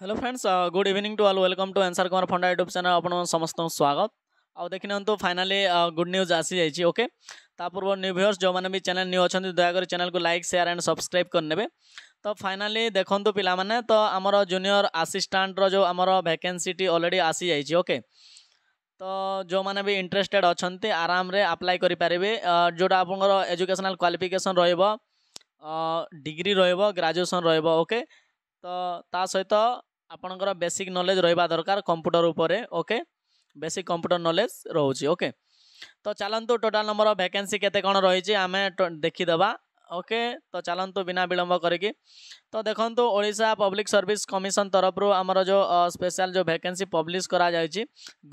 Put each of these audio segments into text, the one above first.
Hello friends good evening to all welcome to Ansar Kumar ফন্ডা YouTube channel ଆପଣଙ୍କୁ ସମସ୍ତଙ୍କୁ ସ୍ୱାଗତ ଆଉ ଦେଖିନିଅନ୍ତୁ ଫାଇନାଲି ଗୁଡ୍ ନ୍ୟୁଜ୍ ଆସିଯାଇଛି ଓକେ ତା ପୂର୍ବ ନ୍ୟୁ ଭିୟର୍ସ ଯେଉଁମାନେ ବି ଚ୍ୟାନେଲ୍ ନ୍ୟୁ ଅଛନ୍ତି ଦୟାକରି ଚ୍ୟାନେଲ୍କୁ ଲାଇକ୍ ସେୟାର ଆଣ୍ଡ ସବସ୍କ୍ରାଇବ୍ କରିନେବେ ତ ଫାଇନାଲି ଦେଖନ୍ତୁ ପିଲାମାନେ ତ ଆମର ଜୁନିୟର ଆସିଷ୍ଟାଣ୍ଟର ଯେଉଁ ଆମର ଭ୍ୟାକେନ୍ସିଟି ଅଲରେଡ଼ି ଆସିଯାଇଛି ଓକେ ତ ଯେଉଁମାନେ ବି ଇଣ୍ଟରେଷ୍ଟେଡ଼୍ ଅଛନ୍ତି ଆରାମରେ ଆପ୍ଲାଏ କରିପାରିବେ ଯେଉଁଟା ଆପଣଙ୍କର ଏଜୁକେସନାଲ୍ କ୍ୱାଲିଫିକେସନ୍ ରହିବ ଡିଗ୍ରୀ ରହିବ ଗ୍ରାଜୁଏସନ୍ ରହିବ ଓକେ ତ ତା ସହିତ ଆପଣଙ୍କର ବେସିକ୍ ନଲେଜ୍ ରହିବା ଦରକାର କମ୍ପ୍ୟୁଟର ଉପରେ ଓକେ ବେସିକ୍ କମ୍ପ୍ୟୁଟର ନଲେଜ୍ ରହୁଛି ଓକେ ତ ଚାଲନ୍ତୁ ଟୋଟାଲ୍ ନମ୍ବର ଅଫ୍ ଭ୍ୟାକେନ୍ସି କେତେ କ'ଣ ରହିଛି ଆମେ ଦେଖିଦେବା ଓକେ ତ ଚାଲନ୍ତୁ ବିନା ବିଳମ୍ବ କରିକି ତ ଦେଖନ୍ତୁ ଓଡ଼ିଶା ପବ୍ଲିକ୍ ସର୍ଭିସ୍ କମିଶନ ତରଫରୁ ଆମର ଯେଉଁ ସ୍ପେଶାଲ ଯେଉଁ ଭ୍ୟାକେନ୍ସି ପବ୍ଲିଶ୍ କରାଯାଇଛି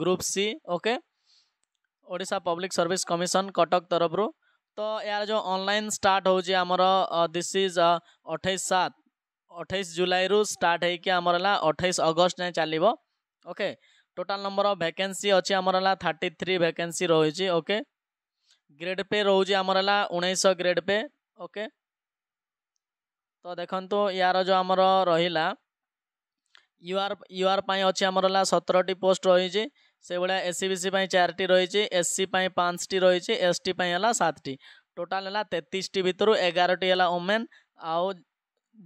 group C okay Odisha public service commission Cuttack ତରଫରୁ ତ ଏହାର ଯେଉଁ ଅନଲାଇନ୍ ଷ୍ଟାର୍ଟ ହେଉଛି ଆମର ଦିସ୍ ଇଜ୍ ଅଠେଇଶ ସାତ अठाई जुलाई रु स्टार्ट होमर अठाई अगस्ट जाए चलो okay total number of vacancy अच्छी आमर थर्टी थ्री वैकेंसी रोचे ओके ग्रेड पे रोज आमर उन्नीस ग्रेड पे ओके तो देखो यार जो आमर रहा युआर यूआर अच्छी आमर सतरटी पोस्ट रही से भाया एस सी सी पाई चार रही एस सी पांच टी रही एस टी है सात टोटाल तेतीस टी भितर एगारटी है ओमेन आउ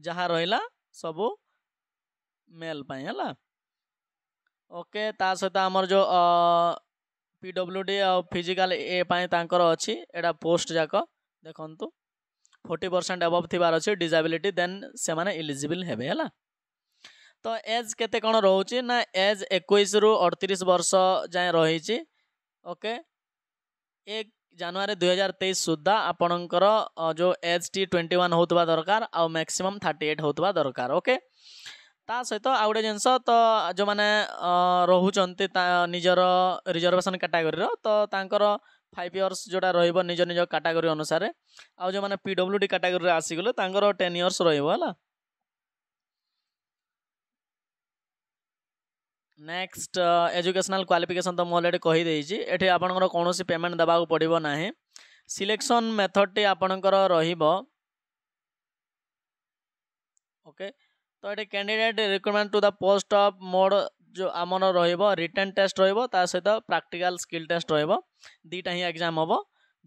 ଯାହା ରହିଲା ସବୁ ମେଲ୍ ପାଇଁ ହେଲା ଓକେ ତା ସହିତ ଆମର ଯେଉଁ ପି ଡବ୍ଲୁ ଡି ଆଉ ଫିଜିକାଲ ଏ ପାଇଁ ତାଙ୍କର ଅଛି ଏଇଟା ପୋଷ୍ଟ ଯାକ ଦେଖନ୍ତୁ ଫୋର୍ଟି ପରସେଣ୍ଟ ଏବଭ୍ ଥିବାର ଅଛି ଡିଜାବିଲିଟି ଦେନ୍ ସେମାନେ ଇଲିଜିବଲ୍ ହେବେ ହେଲା ତ ଏଜ୍ କେତେ କ'ଣ ରହୁଛି ନା ଏଜ୍ ଏକୋଇଶରୁ ଅଠତିରିଶ ବର୍ଷ ଯାଏଁ ରହିଛି ଓକେ एक ଜାନୁଆରୀ ଦୁଇହଜାର ତେଇଶ ସୁଦ୍ଧା ଆପଣଙ୍କର ଯେଉଁ ଏଜ୍ ଟି ଟ୍ୱେଣ୍ଟି ୱାନ୍ ହେଉଥିବା ଦରକାର ଆଉ ମ୍ୟାକ୍ସିମମ୍ ଥାର୍ଟି ଏଇଟ୍ ହେଉଥିବା ଦରକାର ଓକେ ତା ସହିତ ଆଉ ଗୋଟେ ଜିନିଷ ତ ଯେଉଁମାନେ ରହୁଛନ୍ତି ନିଜର ରିଜର୍ଭେସନ୍ କାଟାଗୋରୀର ତ ତାଙ୍କର ଫାଇଭ୍ ଇୟର୍ସ ଯେଉଁଟା ରହିବ ନିଜ ନିଜ କାଟାଗୋରୀ ଅନୁସାରେ ଆଉ ଯେଉଁମାନେ ପି ଡବ୍ଲ୍ୟୁ ଡି କାଟାଗୋରୀରେ ଆସିଗଲେ ତାଙ୍କର ଟେନ୍ ଇୟର୍ସ ରହିବ ହେଲା नेक्स्ट एजुकेशनल क्वाफिकेसन तो मुझे कहीदेज ये आपंकर कौन सी पेमेंट देवाक पड़ो ना सिलेक्शन मेथड टी आपंकर रके तो ये candidate recruitment to the post of मोड जो आम रिटर्न टेस्ट रहीत प्राक्टिकाल स्किल टेस्ट रीटा ही एग्जाम हम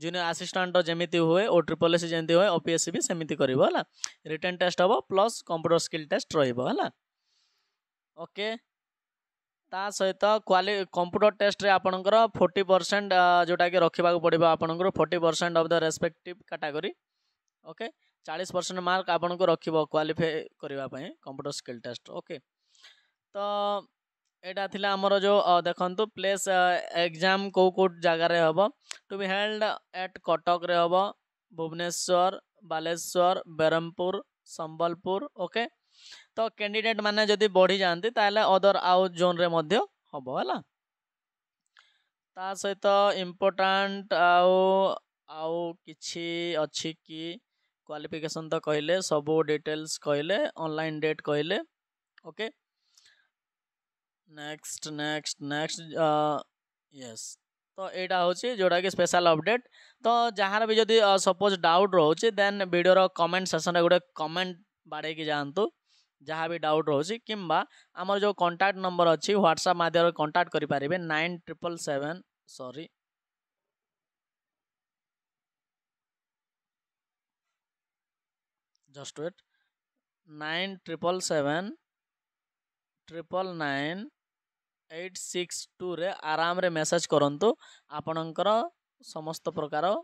जूनियर आसीस्टाट जमी हुए ओ ट्रिपल एस जमी हुए ओपीएससी भी सेमती करा रिटर्न टेस्ट हम प्लस कंप्यूटर स्किल टेस्ट रहा ओके okay. ତା ସହିତ କ୍ୱାଲି କମ୍ପ୍ୟୁଟର ଟେଷ୍ଟରେ ଆପଣଙ୍କର ଫୋର୍ଟି ପରସେଣ୍ଟ ଯେଉଁଟାକି ରଖିବାକୁ ପଡ଼ିବ ଆପଣଙ୍କର forty percent of the respective category okay ଚାଳିଶ ପରସେଣ୍ଟ ମାର୍କ ଆପଣଙ୍କୁ ରଖିବ କ୍ୱାଲିଫାଏ କରିବା ପାଇଁ କମ୍ପ୍ୟୁଟର ସ୍କିଲ୍ ଟେଷ୍ଟ ଓକେ ତ ଏଇଟା ଥିଲା ଆମର ଯେଉଁ ଦେଖନ୍ତୁ ପ୍ଲେସ୍ ଏକ୍ଜାମ୍ କେଉଁ କେଉଁ ଜାଗାରେ ହେବ ଟୁ ବି ହେଲ୍ଡ ଆଟ୍ କଟକରେ ହେବ ଭୁବନେଶ୍ୱର ବାଲେଶ୍ୱର ବ୍ରହ୍ମପୁର ସମ୍ବଲପୁର ଓକେ तो कैंडिडेट मैंने जदि बढ़ी जाती है अदर आउ जोन रे हम है सहित इम्पोर्टाट आउ आउ कि अच्छी कि क्वाफिकेसन तो कहले सब डिटेल्स कहले ऑनलाइन डेट कहले okay next next next yes तो यहाँ हूँ जोड़ा कि स्पेशल अपडेट तो जहाँ भी जदि सपोज डाउट रोचे देन भिडर कमेंट सेसन गोटे कमेंट बाड़े जातु ଯାହା ବି ଡାଉଟ୍ ରହୁଛି କିମ୍ବା ଆମର ଯେଉଁ କଣ୍ଟାକ୍ଟ ନମ୍ବର ଅଛି ହ୍ୱାଟ୍ସଆପ୍ ମାଧ୍ୟମରେ କଣ୍ଟାକ୍ଟ କରିପାରିବେ nine triple seven sorry just wait nine triple seven triple nine eight six ଟୁରେ ଆରାମରେ ମେସେଜ୍ କରନ୍ତୁ ଆପଣଙ୍କର ସମସ୍ତ ପ୍ରକାର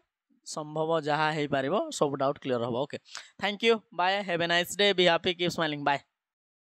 संभव जहाँ हो पार सब डाउट क्लियर हे okay thank you bye have a nice day be happy keep smiling bye